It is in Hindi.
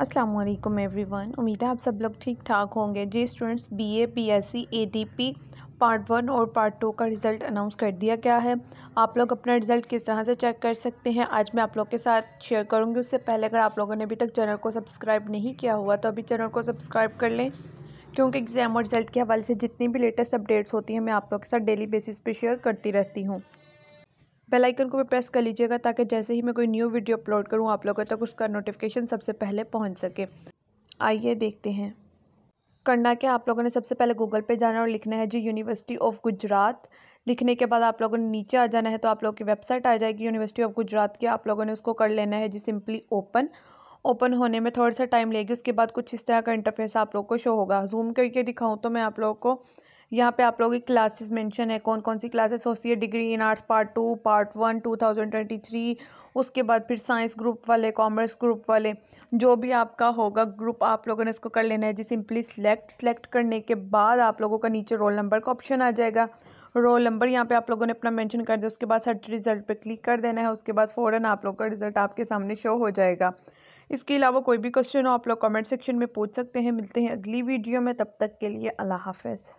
असलम एवरीवन उम्मीद है आप सब लोग ठीक ठाक होंगे जी students B A P S C A D P part one और पार्ट टू का रिज़ल्ट अनाउंस कर दिया गया है आप लोग अपना रिज़ल्ट किस तरह से चेक कर सकते हैं आज मैं आप लोग के साथ शेयर करूंगी उससे पहले अगर आप लोगों ने अभी तक चैनल को सब्सक्राइब नहीं किया हुआ तो अभी चैनल को सब्सक्राइब कर लें क्योंकि एग्ज़ाम और रिज़ल्ट के हवाले से जितनी भी लेटेस्ट अपडेट्स होती हैं मैं आप लोग के साथ डेली बेसिस पर शेयर करती रहती हूँ बेल आइकन को भी प्रेस कर लीजिएगा ताकि जैसे ही मैं कोई न्यू वीडियो अपलोड करूँ आप लोगों तक उसका नोटिफिकेशन सबसे पहले पहुँच सके आइए देखते हैं करना क्या आप लोगों ने सबसे पहले गूगल पे जाना और लिखना है जी यूनिवर्सिटी ऑफ गुजरात लिखने के बाद आप लोगों ने नीचे आ जाना है तो आप लोगों की वेबसाइट आ जाएगी यूनिवर्सिटी ऑफ गुजरात की आप लोगों ने उसको कर लेना है जी सिंपली ओपन ओपन होने में थोड़ा सा टाइम लेगी उसके बाद कुछ इस तरह का इंटरफेस आप लोग को शो होगा जूम करके दिखाऊँ तो मैं आप लोगों को यहाँ पे आप लोगों की क्लासेस मेंशन है कौन कौन सी classes associate degree in arts part two part one two thousand twenty three उसके बाद फिर साइंस ग्रुप वाले कॉमर्स ग्रुप वाले जो भी आपका होगा ग्रुप आप लोगों ने इसको कर लेना है जी सिंपली सिलेक्ट सेलेक्ट करने के बाद आप लोगों का नीचे रोल नंबर का ऑप्शन आ जाएगा रोल नंबर यहाँ पे आप लोगों ने अपना मेंशन कर दिया उसके बाद सर्च रिजल्ट पे क्लिक कर देना है उसके बाद फ़ौरन आप लोग का रिजल्ट आपके सामने शो हो जाएगा इसके अलावा कोई भी क्वेश्चन हो आप लोग कमेंट सेक्शन में पूछ सकते हैं मिलते हैं अगली वीडियो में तब तक के लिए अल्लाह हाफिज़